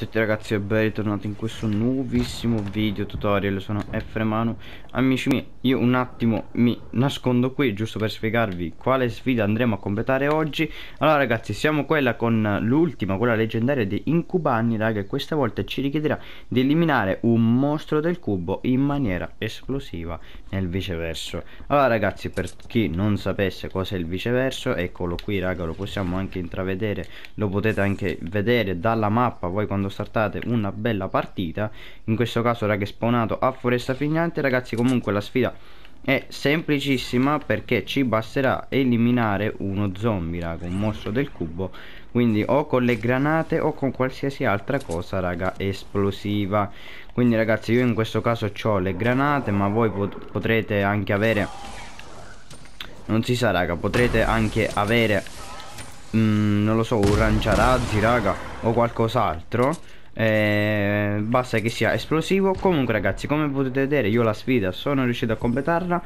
Ciao ragazzi e ben ritornati in questo nuovissimo video tutorial Sono Efremanu Amici miei, io un attimo mi nascondo qui giusto per spiegarvi quale sfida andremo a completare oggi Allora ragazzi, siamo quella con l'ultima, quella leggendaria di Incubanni Raga, questa volta ci richiederà di eliminare un mostro del cubo in maniera esplosiva nel viceverso Allora ragazzi, per chi non sapesse cos'è il viceverso Eccolo qui raga, lo possiamo anche intravedere Lo potete anche vedere dalla mappa, voi quando startate una bella partita in questo caso raga spawnato a foresta pignante ragazzi comunque la sfida è semplicissima perché ci basterà eliminare uno zombie raga un mostro del cubo quindi o con le granate o con qualsiasi altra cosa raga esplosiva quindi ragazzi io in questo caso ho le granate ma voi pot potrete anche avere non si sa raga potrete anche avere mm, non lo so, un ranciarazzi, raga, o qualcos'altro. Eh, basta che sia esplosivo comunque ragazzi come potete vedere io la sfida sono riuscito a completarla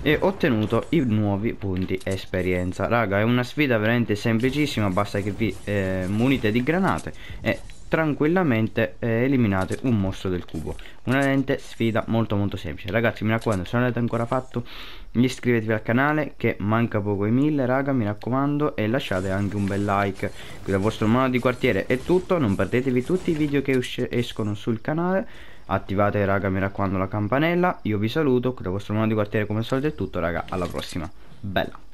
e ho ottenuto i nuovi punti esperienza raga è una sfida veramente semplicissima basta che vi eh, munite di granate e tranquillamente eh, eliminate un mostro del cubo una lente sfida molto molto semplice ragazzi mi raccomando se non l'avete ancora fatto iscrivetevi al canale che manca poco i mille raga mi raccomando e lasciate anche un bel like qui dal vostro mono di quartiere è tutto non perdetevi tutti i video che escono sul canale attivate raga mi raccomando la campanella io vi saluto qui dal vostro mono di quartiere come al solito è tutto raga alla prossima bella